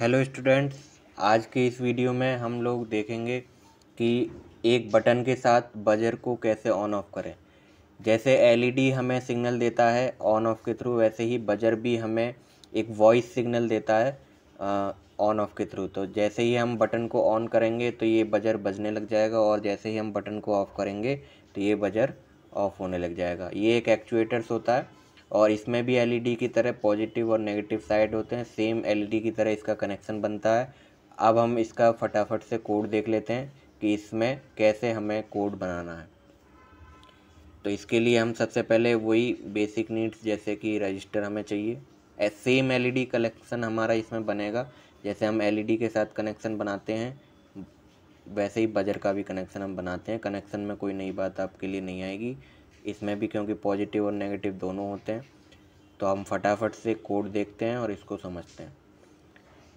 hello students आज के इस वीडियो में हम लोग देखेंगे कि एक बटन के साथ बजर को कैसे ऑन ऑफ करें जैसे एलईडी e हमें सिग्नल देता है ऑन ऑफ के थ्रू वैसे ही बजर भी हमें एक वॉइस सिग्नल देता है ऑन ऑफ के थ्रू तो जैसे ही हम बटन को ऑन करेंगे तो ये बजर बजने लग जाएगा और जैसे ही हम बटन को ऑफ़ करेंगे तो ये बजर ऑफ़ होने लग जाएगा ये एक एक्चुएटर्स होता है और इसमें भी एलईडी e की तरह पॉजिटिव और नेगेटिव साइड होते हैं सेम एलईडी e की तरह इसका कनेक्शन बनता है अब हम इसका फटाफट से कोड देख लेते हैं कि इसमें कैसे हमें कोड बनाना है तो इसके लिए हम सबसे पहले वही बेसिक नीड्स जैसे कि रजिस्टर हमें चाहिए सेम एलईडी कनेक्शन हमारा इसमें बनेगा जैसे हम एल e के साथ कनेक्शन बनाते हैं वैसे ही बजर का भी कनेक्शन हम बनाते हैं कनेक्शन में कोई नई बात आपके लिए नहीं आएगी इसमें भी क्योंकि पॉजिटिव और नेगेटिव दोनों होते हैं तो हम फटाफट से कोड देखते हैं और इसको समझते हैं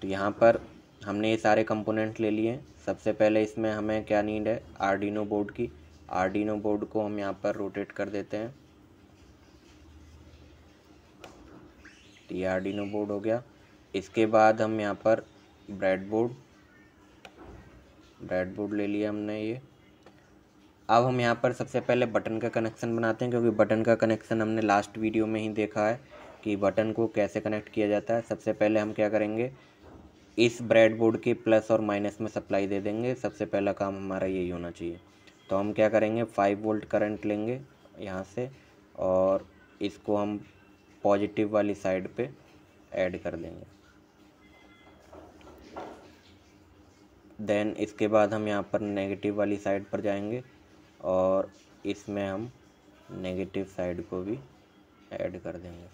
तो यहाँ पर हमने ये सारे कंपोनेंट ले लिए सबसे पहले इसमें हमें क्या नीड है आरडीनो बोर्ड की आरडीनो बोर्ड को हम यहाँ पर रोटेट कर देते हैं तो ये आरडीनो बोर्ड हो गया इसके बाद हम यहाँ पर ब्रेड बोर्ड ब्रेड बोर्ड ले लिया हमने ये अब हम यहाँ पर सबसे पहले बटन का कनेक्शन बनाते हैं क्योंकि बटन का कनेक्शन हमने लास्ट वीडियो में ही देखा है कि बटन को कैसे कनेक्ट किया जाता है सबसे पहले हम क्या करेंगे इस ब्रेडबोर्ड के प्लस और माइनस में सप्लाई दे देंगे सबसे पहला काम हमारा यही होना चाहिए तो हम क्या करेंगे फाइव वोल्ट करंट लेंगे यहाँ से और इसको हम पॉजिटिव वाली साइड पे ऐड कर देंगे देन इसके बाद हम यहाँ पर नेगेटिव वाली साइड पर जाएंगे और इसमें हम नेगेटिव साइड को भी ऐड कर देंगे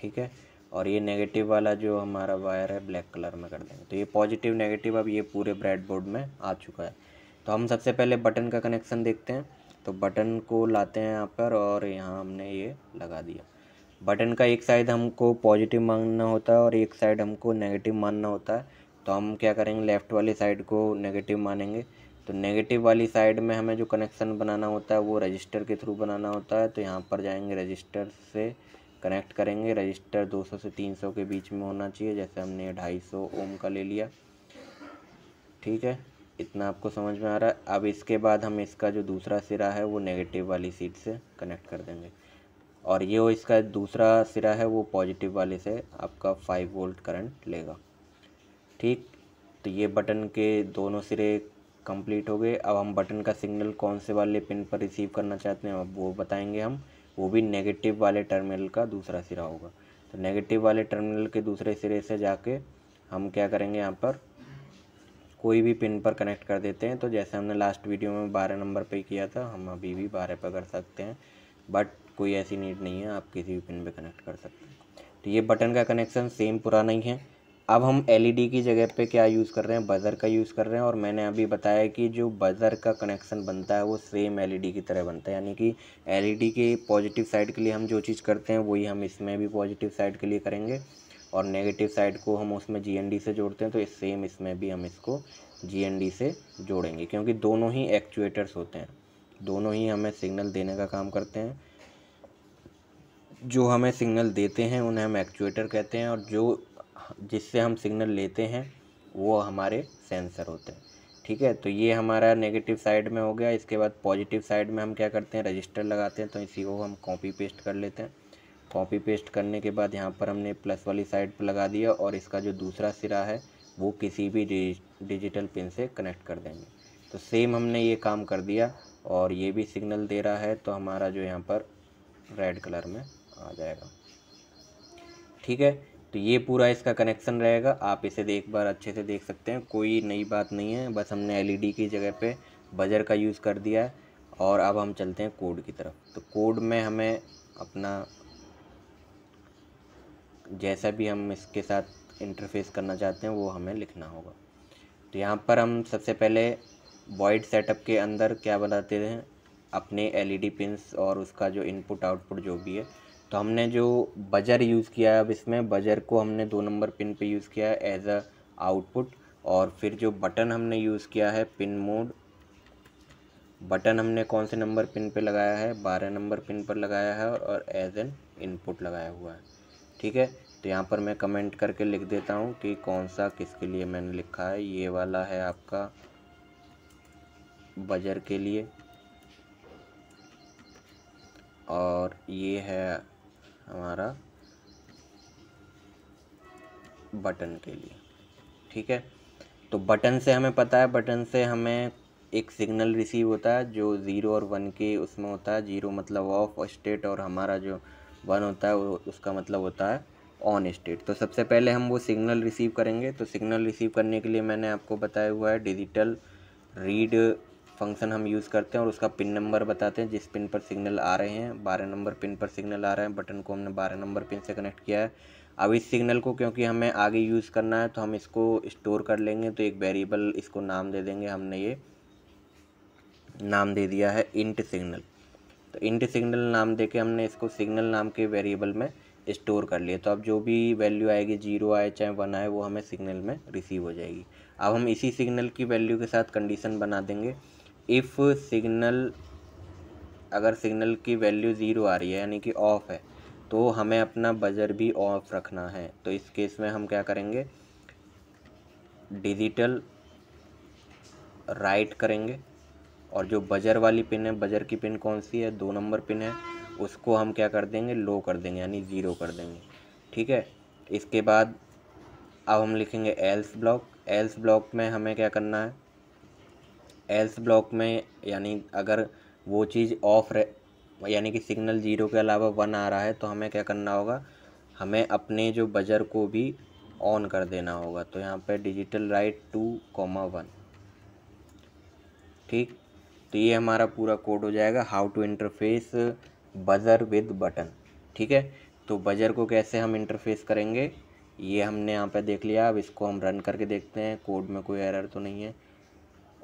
ठीक है और ये नेगेटिव वाला जो हमारा वायर है ब्लैक कलर में कर देंगे तो ये पॉजिटिव नेगेटिव अब ये पूरे ब्रेडबोर्ड में आ चुका है तो हम सबसे पहले बटन का कनेक्शन देखते हैं तो बटन को लाते हैं यहाँ पर और यहाँ हमने ये लगा दिया बटन का एक साइड हमको पॉजिटिव मानना होता है और एक साइड हमको नेगेटिव मानना होता है तो हम क्या करेंगे लेफ़्ट वाली साइड को नेगेटिव मानेंगे तो नेगेटिव वाली साइड में हमें जो कनेक्शन बनाना होता है वो रजिस्टर के थ्रू बनाना होता है तो यहाँ पर जाएंगे रजिस्टर से कनेक्ट करेंगे रजिस्टर 200 से 300 के बीच में होना चाहिए जैसे हमने 250 ओम का ले लिया ठीक है इतना आपको समझ में आ रहा है अब इसके बाद हम इसका जो दूसरा सिरा है वो नेगेटिव वाली सीट से कनेक्ट कर देंगे और ये वो इसका दूसरा सिरा है वो पॉजिटिव वाले से आपका फाइव वोल्ट करंट लेगा ठीक तो ये बटन के दोनों सिरे कंप्लीट हो गए अब हम बटन का सिग्नल कौन से वाले पिन पर रिसीव करना चाहते हैं अब वो बताएंगे हम वो भी नेगेटिव वाले टर्मिनल का दूसरा सिरा होगा तो नेगेटिव वाले टर्मिनल के दूसरे सिरे से जाके हम क्या करेंगे यहाँ पर कोई भी पिन पर कनेक्ट कर देते हैं तो जैसे हमने लास्ट वीडियो में बारह नंबर पर किया था हम अभी भी बारह पर कर सकते हैं बट कोई ऐसी नीड नहीं है आप किसी भी पिन पर कनेक्ट कर सकते हैं तो ये बटन का कनेक्शन सेम पुराना ही है अब हम एलईडी e की जगह पे क्या यूज़ कर रहे हैं बज़र का यूज़ कर रहे हैं और मैंने अभी बताया कि जो बज़र का कनेक्शन बनता है वो सेम एलईडी e की तरह बनता है यानी कि एलईडी e के पॉजिटिव साइड के लिए हम जो चीज़ करते हैं वही हम इसमें भी पॉजिटिव साइड के लिए करेंगे और नेगेटिव साइड को हम उसमें जी से जोड़ते हैं तो इस सेम इसमें भी हम इसको जी से जोड़ेंगे क्योंकि दोनों ही एक्चुएटर्स होते हैं दोनों ही हमें सिग्नल देने का काम करते हैं जो हमें सिग्नल देते हैं उन्हें हम एक्चुएटर कहते हैं और जो जिससे हम सिग्नल लेते हैं वो हमारे सेंसर होते हैं ठीक है तो ये हमारा नेगेटिव साइड में हो गया इसके बाद पॉजिटिव साइड में हम क्या करते हैं रजिस्टर लगाते हैं तो इसी को हम कॉपी पेस्ट कर लेते हैं कॉपी पेस्ट करने के बाद यहाँ पर हमने प्लस वाली साइड पर लगा दिया और इसका जो दूसरा सिरा है वो किसी भी डिजिटल पिन से कनेक्ट कर देंगे तो सेम हमने ये काम कर दिया और ये भी सिग्नल दे रहा है तो हमारा जो यहाँ पर रेड कलर में आ जाएगा ठीक है तो ये पूरा इसका कनेक्शन रहेगा आप इसे देख बार अच्छे से देख सकते हैं कोई नई बात नहीं है बस हमने एलईडी e की जगह पे बजर का यूज़ कर दिया है और अब हम चलते हैं कोड की तरफ तो कोड में हमें अपना जैसा भी हम इसके साथ इंटरफेस करना चाहते हैं वो हमें लिखना होगा तो यहाँ पर हम सबसे पहले वॉइड सेटअप के अंदर क्या बताते हैं अपने एलईडी पिंस e और उसका जो इनपुट आउटपुट जो भी है तो हमने जो बजर यूज़ किया है अब इसमें बजर को हमने दो नंबर पिन पे यूज़ किया है एज अ आउटपुट और फिर जो बटन हमने यूज़ किया है पिन मोड बटन हमने कौन से नंबर पिन पे लगाया है बारह नंबर पिन पर लगाया है और एज एन इनपुट लगाया हुआ है ठीक है तो यहाँ पर मैं कमेंट करके लिख देता हूँ कि कौन सा किसके लिए मैंने लिखा है ये वाला है आपका बजर के लिए और ये है हमारा बटन के लिए ठीक है तो बटन से हमें पता है बटन से हमें एक सिग्नल रिसीव होता है जो ज़ीरो और वन के उसमें होता है ज़ीरो मतलब ऑफ स्टेट और हमारा जो वन होता है उसका मतलब होता है ऑन स्टेट तो सबसे पहले हम वो सिग्नल रिसीव करेंगे तो सिग्नल रिसीव करने के लिए मैंने आपको बताया हुआ है डिजिटल रीड फंक्शन हम यूज़ करते हैं और उसका पिन नंबर बताते हैं जिस पिन पर सिग्नल आ रहे हैं बारह नंबर पिन पर सिग्नल आ रहा है बटन को हमने बारह नंबर पिन से कनेक्ट किया है अब इस सिग्नल को क्योंकि हमें आगे यूज़ करना है तो हम इसको स्टोर कर लेंगे तो एक वेरिएबल इसको नाम दे देंगे हमने ये नाम दे दिया है इंट सिग्नल तो इंट सिग्नल नाम दे के हमने इसको सिग्नल नाम के वेरिएबल में स्टोर कर लिया तो अब जो भी वैल्यू आएगी जीरो आए चाहे वन आए वो हमें सिग्नल में रिसीव हो जाएगी अब हम इसी सिग्नल की वैल्यू के साथ कंडीशन बना देंगे इफ़ सिग्नल अगर सिग्नल की वैल्यू ज़ीरो आ रही है यानी कि ऑफ़ है तो हमें अपना बजर भी ऑफ रखना है तो इस केस में हम क्या करेंगे डिजिटल राइट करेंगे और जो बजर वाली पिन है बजर की पिन कौन सी है दो नंबर पिन है उसको हम क्या कर देंगे लो कर देंगे यानी ज़ीरो कर देंगे ठीक है इसके बाद अब हम लिखेंगे एल्स ब्लॉक एल्स ब्लॉक में हमें क्या करना है एल्स ब्लॉक में यानी अगर वो चीज़ ऑफ रह यानी कि सिग्नल ज़ीरो के अलावा वन आ रहा है तो हमें क्या करना होगा हमें अपने जो बजर को भी ऑन कर देना होगा तो यहाँ पे digital write two comma one ठीक तो ये हमारा पूरा कोड हो जाएगा how to interface buzzer with button ठीक है तो बजर को कैसे हम इंटरफेस करेंगे ये हमने यहाँ पे देख लिया अब इसको हम रन करके देखते हैं कोड में कोई एरर तो नहीं है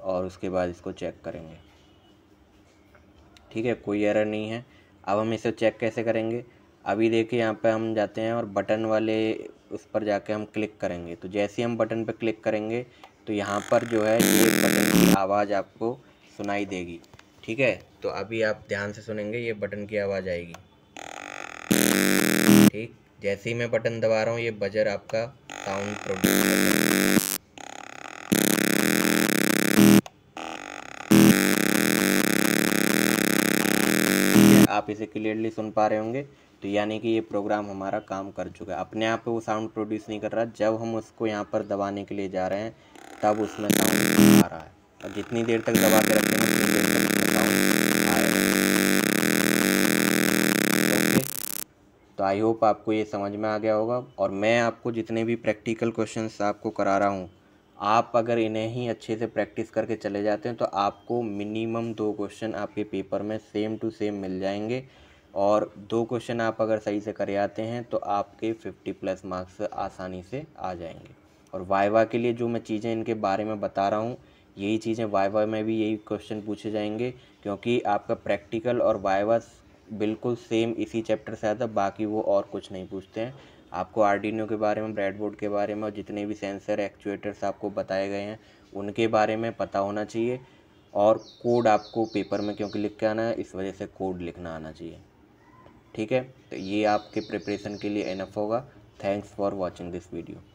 और उसके बाद इसको चेक करेंगे ठीक है कोई एरर नहीं है अब हम इसे चेक कैसे करेंगे अभी देखिए यहाँ पे हम जाते हैं और बटन वाले उस पर जाके हम क्लिक करेंगे तो जैसे ही हम बटन पर क्लिक करेंगे तो यहाँ पर जो है ये बटन की आवाज़ आपको सुनाई देगी ठीक है तो अभी आप ध्यान से सुनेंगे ये बटन की आवाज़ आएगी ठीक जैसे ही मैं बटन दबा रहा हूँ ये बजर आपका साउंड प्रोड्यूस आप इसे क्लियरली सुन पा रहे होंगे तो यानी कि ये प्रोग्राम हमारा काम कर चुका है अपने आप वो साउंड प्रोड्यूस नहीं कर रहा जब हम उसको यहाँ पर दबाने के लिए जा रहे हैं तब उसमें साउंड आ रहा है और जितनी देर तक दबा के रखेंगे उतनी देर तक उसमें साउंड आ रहा है तो आई होप आपको ये समझ में आ गया होगा और मैं आपको जितने भी प्रैक्टिकल क्वेश्चन आपको करा रहा हूँ आप अगर इन्हें ही अच्छे से प्रैक्टिस करके चले जाते हैं तो आपको मिनिमम दो क्वेश्चन आपके पेपर में सेम टू सेम मिल जाएंगे और दो क्वेश्चन आप अगर सही से करे आते हैं तो आपके फिफ्टी प्लस मार्क्स आसानी से आ जाएंगे और वाइवा के लिए जो मैं चीज़ें इनके बारे में बता रहा हूँ यही चीज़ें वाइवा में भी यही क्वेश्चन पूछे जाएंगे क्योंकि आपका प्रैक्टिकल और वाइवा बिल्कुल सेम इसी चैप्टर से आता बाकी वो और कुछ नहीं पूछते हैं आपको आर्डिनो के बारे में ब्रेडबोर्ड के बारे में और जितने भी सेंसर एक्चुएटर्स आपको बताए गए हैं उनके बारे में पता होना चाहिए और कोड आपको पेपर में क्योंकि लिख के आना है इस वजह से कोड लिखना आना चाहिए ठीक है तो ये आपके प्रिपरेशन के लिए इनफ होगा thanks for watching this video